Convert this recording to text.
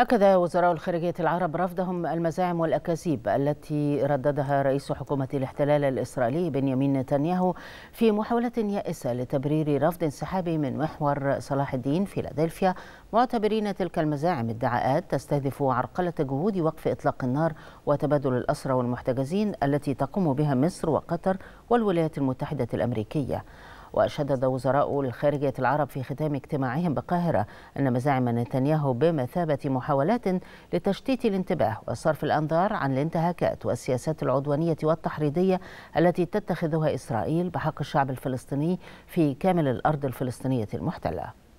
أكد وزراء الخارجية العرب رفضهم المزاعم والأكاذيب التي رددها رئيس حكومة الاحتلال الإسرائيلي بنيامين نتنياهو في محاولة يائسة لتبرير رفض انسحابه من محور صلاح الدين فيلادلفيا معتبرين تلك المزاعم ادعاءات تستهدف عرقلة جهود وقف إطلاق النار وتبادل الأسرى والمحتجزين التي تقوم بها مصر وقطر والولايات المتحدة الأمريكية وشدد وزراء الخارجية العرب في ختام اجتماعهم بالقاهرة أن مزاعم نتنياهو بمثابة محاولات لتشتيت الانتباه وصرف الأنظار عن الانتهاكات والسياسات العدوانية والتحريضية التي تتخذها إسرائيل بحق الشعب الفلسطيني في كامل الأرض الفلسطينية المحتلة